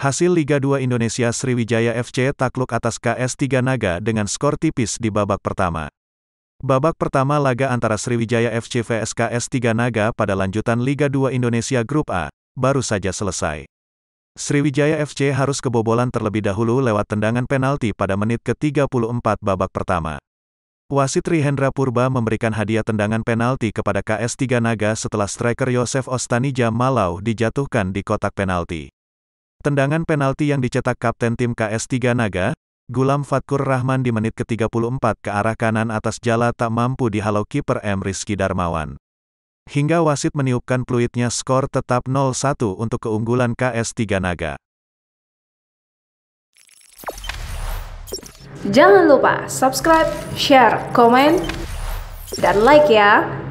Hasil Liga 2 Indonesia Sriwijaya FC takluk atas KS 3 Naga dengan skor tipis di babak pertama. Babak pertama laga antara Sriwijaya FC vs KS 3 Naga pada lanjutan Liga 2 Indonesia Grup A, baru saja selesai. Sriwijaya FC harus kebobolan terlebih dahulu lewat tendangan penalti pada menit ke-34 babak pertama. Wasit Rihendra Purba memberikan hadiah tendangan penalti kepada KS 3 Naga setelah striker Yosef Ostanija Malau dijatuhkan di kotak penalti. Tendangan penalti yang dicetak kapten tim KS3 Naga, Gulam Fatkur Rahman di menit ke-34 ke arah kanan atas jala tak mampu dihalau kiper M. Rizky Darmawan. Hingga wasit meniupkan peluitnya skor tetap 0-1 untuk keunggulan KS3 Naga. Jangan lupa subscribe, share, komen, dan like ya!